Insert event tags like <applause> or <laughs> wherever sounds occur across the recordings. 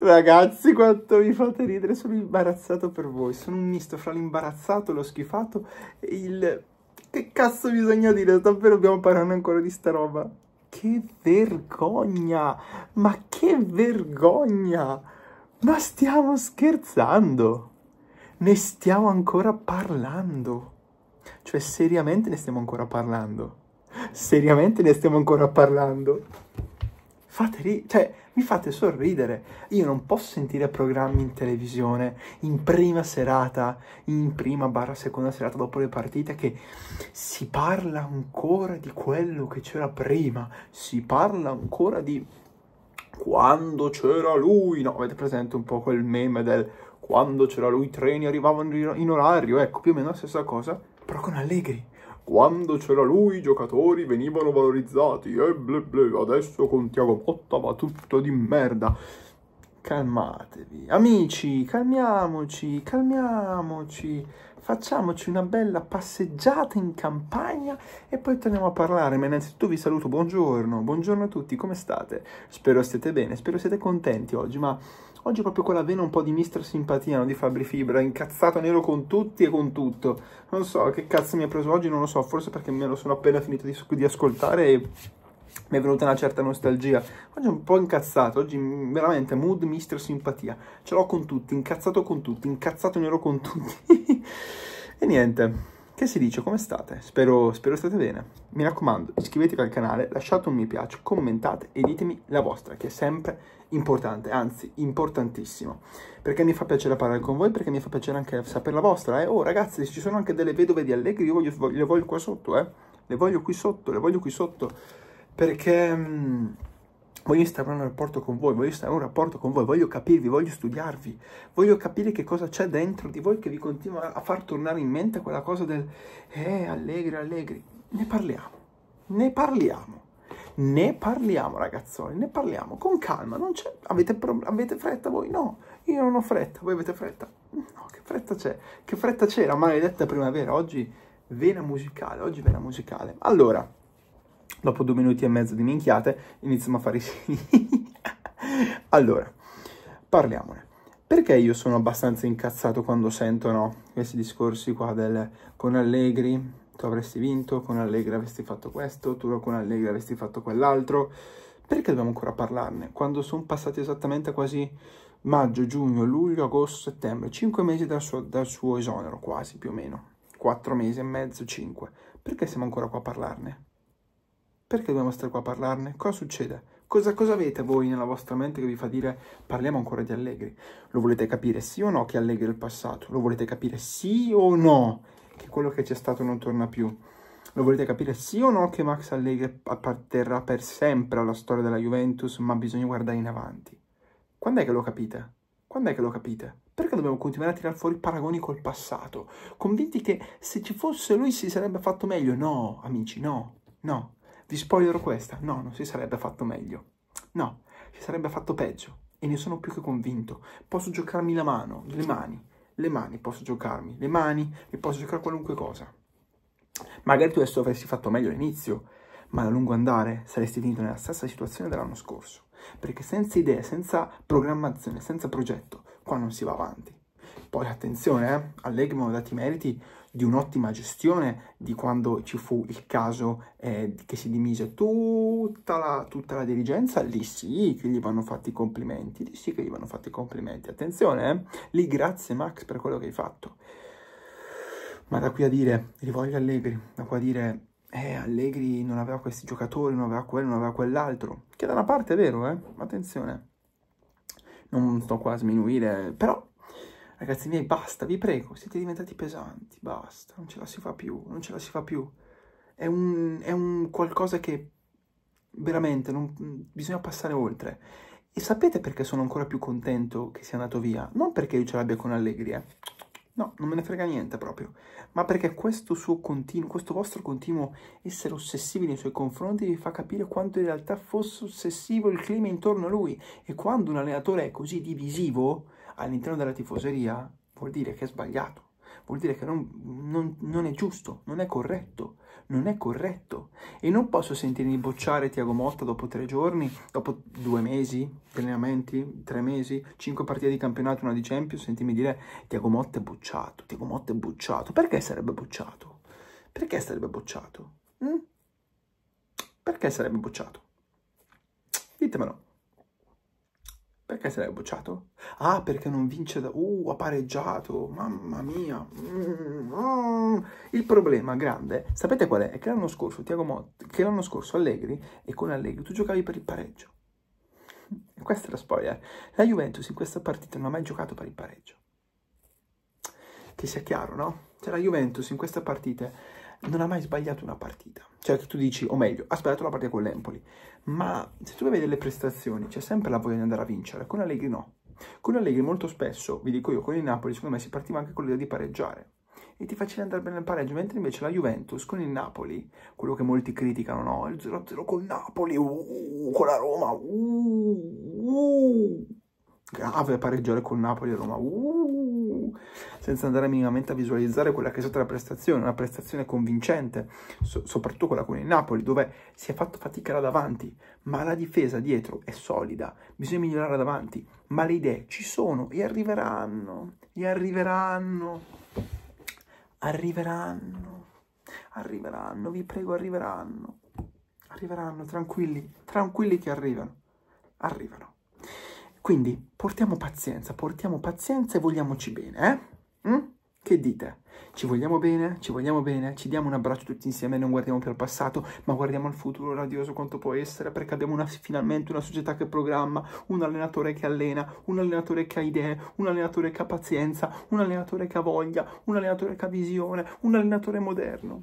Ragazzi, quanto mi fate ridere, sono imbarazzato per voi, sono un misto fra l'imbarazzato, lo schifato e il... Che cazzo bisogna dire? Davvero dobbiamo parlare ancora di sta roba? Che vergogna! Ma che vergogna! Ma stiamo scherzando! Ne stiamo ancora parlando! Cioè, seriamente ne stiamo ancora parlando? Seriamente ne stiamo ancora parlando? fate ri- cioè, mi fate sorridere. Io non posso sentire programmi in televisione in prima serata, in prima barra seconda serata dopo le partite che si parla ancora di quello che c'era prima, si parla ancora di quando c'era lui, no, avete presente un po' quel meme del quando c'era lui i treni arrivavano in orario, ecco, più o meno la stessa cosa, però con Allegri quando c'era lui i giocatori venivano valorizzati e ble ble, adesso con Tiago Motta va tutto di merda calmatevi. Amici, calmiamoci, calmiamoci. Facciamoci una bella passeggiata in campagna e poi torniamo a parlare. Ma innanzitutto vi saluto, buongiorno, buongiorno a tutti, come state? Spero stiate bene, spero siete contenti oggi, ma oggi proprio quella vena un po' di mister simpatia, no? Di Fabri Fibra, incazzato nero con tutti e con tutto. Non so che cazzo mi ha preso oggi, non lo so, forse perché me lo sono appena finito di, di ascoltare e mi è venuta una certa nostalgia. Oggi è un po' incazzato, oggi veramente mood mister simpatia. Ce l'ho con tutti, incazzato con tutti, incazzato nero con tutti. <laughs> e niente, che si dice? Come state? Spero, spero state bene. Mi raccomando, iscrivetevi al canale, lasciate un mi piace, commentate e ditemi la vostra, che è sempre importante, anzi importantissimo. Perché mi fa piacere parlare con voi, perché mi fa piacere anche sapere la vostra. Eh? Oh ragazzi, ci sono anche delle vedove di Allegri, io voglio, le voglio qua sotto, eh. Le voglio qui sotto, le voglio qui sotto perché mh, mm, voglio instaurare un rapporto con voi, voglio instaurare un rapporto con voi, voglio capirvi, voglio studiarvi, voglio capire che cosa c'è dentro di voi che vi continua a far tornare in mente quella cosa del eh, allegri, allegri. Ne parliamo, ne parliamo. Ne parliamo ragazzoni, ne parliamo con calma, non c'è, avete, avete fretta voi? No, io non ho fretta, voi avete fretta? No, che fretta c'è? Che fretta c'era? Maledetta primavera, oggi vena musicale, oggi vena musicale. Allora, dopo due minuti e mezzo di minchiate iniziamo a fare i segni. <laughs> allora, parliamone. Perché io sono abbastanza incazzato quando sento no, questi discorsi qua del con Allegri tu avresti vinto, con Allegri avresti fatto questo, tu con Allegri avresti fatto quell'altro. Perché dobbiamo ancora parlarne? Quando sono passati esattamente quasi maggio, giugno, luglio, agosto, settembre, cinque mesi dal suo, dal suo esonero quasi più o meno, quattro mesi e mezzo, cinque, Perché siamo ancora qua a parlarne? Perché dobbiamo stare qua a parlarne? Cosa succede? Cosa, cosa, avete voi nella vostra mente che vi fa dire parliamo ancora di Allegri? Lo volete capire sì o no che Allegri è il passato? Lo volete capire sì o no che quello che c'è stato non torna più? Lo volete capire sì o no che Max Allegri apparterrà per sempre alla storia della Juventus, ma bisogna guardare in avanti? Quando è che lo capite? Quando è che lo capite? Perché dobbiamo continuare a tirar fuori paragoni col passato? Convinti che se ci fosse lui si sarebbe fatto meglio? No, amici, no, no. Vi spoilero questa? No, non si sarebbe fatto meglio. No, si sarebbe fatto peggio. E ne sono più che convinto. Posso giocarmi la mano, le mani. Le mani posso giocarmi. Le mani, e posso giocare qualunque cosa. Magari tu adesso avresti fatto meglio all'inizio, ma a lungo andare saresti finito nella stessa situazione dell'anno scorso. Perché senza idee, senza programmazione, senza progetto, qua non si va avanti. Poi attenzione, eh, mi ha dato i meriti di un'ottima gestione di quando ci fu il caso eh, che si dimise tutta la, tutta la, dirigenza, lì sì che gli vanno fatti i complimenti, lì sì che gli vanno fatti i complimenti. Attenzione, eh, lì grazie Max per quello che hai fatto. Ma da qui a dire, li voglio Allegri, da qui a dire, eh, Allegri non aveva questi giocatori, non aveva quello, non aveva quell'altro. Che da una parte è vero, eh, attenzione. Non sto qua a sminuire, però Ragazzi miei, basta, vi prego, siete diventati pesanti, basta, non ce la si fa più, non ce la si fa più. È un, è un qualcosa che veramente non, bisogna passare oltre. E sapete perché sono ancora più contento che sia andato via? Non perché io ce l'abbia con Allegri, eh. No, non me ne frega niente proprio, ma perché questo suo continuo, questo vostro continuo essere ossessivi nei suoi confronti vi fa capire quanto in realtà fosse ossessivo il clima intorno a lui e quando un allenatore è così divisivo, all'interno della tifoseria vuol dire che è sbagliato, vuol dire che non, non, non, è giusto, non è corretto, non è corretto. E non posso sentirmi bocciare Tiago Motta dopo tre giorni, dopo due mesi di allenamenti, tre mesi, cinque partite di campionato, una di Champions, sentirmi dire Tiago Motta è bocciato, Tiago Motta è bocciato. Perché sarebbe bocciato? Perché sarebbe bocciato? Hm? Perché sarebbe bocciato? Ditemelo. Perché se l'hai bocciato? Ah, perché non vince da... Uh, ha pareggiato, mamma mia. Mm, oh. Il problema grande, sapete qual è? È che l'anno scorso, Tiago Motta, che l'anno scorso Allegri, e con Allegri tu giocavi per il pareggio. E <laughs> questa è la spoiler. La Juventus in questa partita non ha mai giocato per il pareggio. Che sia chiaro, no? Cioè la Juventus in questa partita non ha mai sbagliato una partita. Cioè che tu dici, o meglio, aspetta la partita con l'Empoli. Ma se tu vedi le prestazioni, c'è sempre la voglia di andare a vincere. Con Allegri no. Con Allegri molto spesso, vi dico io, con il Napoli secondo me si partiva anche con l'idea di pareggiare. E ti faceva andare bene il pareggio, mentre invece la Juventus con il Napoli, quello che molti criticano, no? Il 0-0 col Napoli, uh, uh, con la Roma, uh, uh. grave pareggiare con Napoli e Roma, uh senza andare minimamente a visualizzare quella che è stata la prestazione, una prestazione convincente, so soprattutto quella con il Napoli, dove si è fatto fatica là davanti, ma la difesa dietro è solida, bisogna migliorare davanti, ma le idee ci sono e arriveranno, e arriveranno, arriveranno, arriveranno, vi prego arriveranno, arriveranno, tranquilli, tranquilli che arrivano, arrivano. Quindi portiamo pazienza, portiamo pazienza e vogliamoci bene, eh? Mm? Che dite? Ci vogliamo bene? Ci vogliamo bene? Ci diamo un abbraccio tutti insieme, non guardiamo più al passato, ma guardiamo al futuro radioso quanto può essere, perché abbiamo una, finalmente una società che programma, un allenatore che allena, un allenatore che ha idee, un allenatore che ha pazienza, un allenatore che ha voglia, un allenatore che ha visione, un allenatore moderno.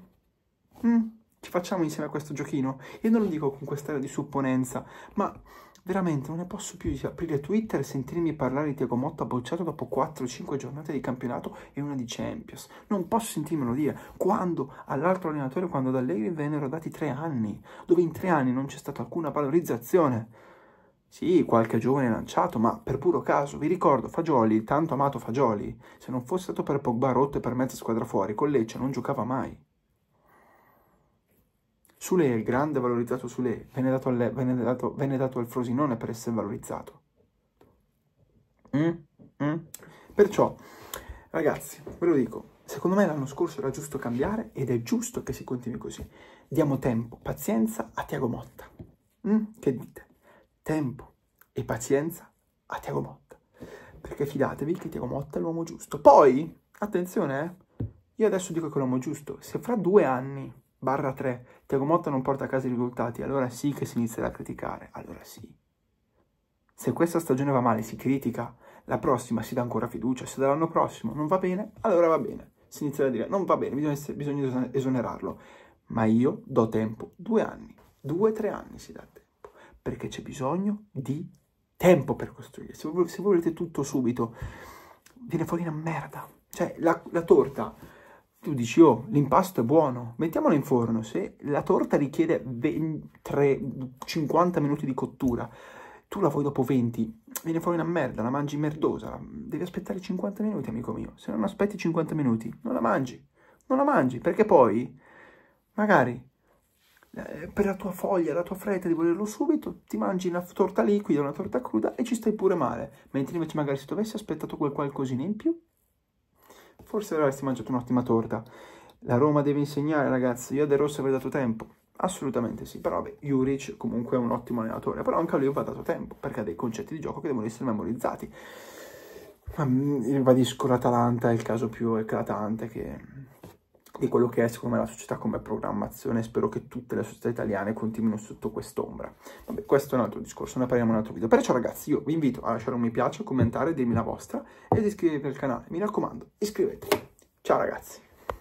Mm? Ci facciamo insieme a questo giochino? E non lo dico con quest'area di supponenza, ma Veramente non ne posso più aprire Twitter e sentirmi parlare di Tiago Motta bocciato dopo 4-5 giornate di campionato e una di Champions. Non posso sentirmelo dire quando all'altro allenatore, quando ad Allegri vennero dati 3 anni, dove in 3 anni non c'è stata alcuna valorizzazione. Sì, qualche giovane lanciato, ma per puro caso, vi ricordo Fagioli, il tanto amato Fagioli, se non fosse stato per Pogba rotto e per mezza squadra fuori, con Lecce non giocava mai. Sule è il grande, valorizzato Sule, venne dato, alle, venne dato, venne dato al Frosinone per essere valorizzato. Mm? Mm? Perciò, ragazzi, ve lo dico, secondo me l'anno scorso era giusto cambiare ed è giusto che si continui così. Diamo tempo, pazienza a Tiago Motta. Mm? Che dite? Tempo e pazienza a Tiago Motta. Perché fidatevi che Tiago Motta è l'uomo giusto. Poi, attenzione, eh, io adesso dico che è l'uomo giusto, se fra due anni barra 3, Tiago Motta non porta a casa i risultati, allora sì che si inizierà a criticare, allora sì. Se questa stagione va male si critica, la prossima si dà ancora fiducia, se dall'anno prossimo non va bene, allora va bene. Si inizierà a dire non va bene, bisogna, bisogna esonerarlo. Ma io do tempo, due anni, due o tre anni si dà tempo, perché c'è bisogno di tempo per costruire. Se, se volete tutto subito, viene fuori una merda. Cioè la, la torta tu dici, oh, l'impasto è buono, mettiamolo in forno. Se la torta richiede 23, 50 minuti di cottura, tu la vuoi dopo 20, viene fuori una merda, la mangi merdosa. Devi aspettare 50 minuti, amico mio. Se non aspetti 50 minuti, non la mangi. Non la mangi, perché poi, magari, eh, per la tua foglia, la tua fretta di volerlo subito, ti mangi una torta liquida, una torta cruda e ci stai pure male. Mentre invece magari se tu avessi aspettato quel qualcosina in più, forse avresti mangiato un'ottima torta. La Roma deve insegnare, ragazzi. Io a De Rossi avrei dato tempo. Assolutamente sì, però beh, Juric comunque è un ottimo allenatore, però anche a lui va dato tempo, perché ha dei concetti di gioco che devono essere memorizzati. Ma mm, ribadisco, l'Atalanta è il caso più eclatante che di quello che è secondo me la società come programmazione spero che tutte le società italiane continuino sotto quest'ombra. Vabbè, questo è un altro discorso, ne parliamo in un altro video. Perciò ragazzi, io vi invito a lasciare un mi piace, commentare, dirmi la vostra ed iscrivervi al canale. Mi raccomando, iscrivetevi. Ciao ragazzi!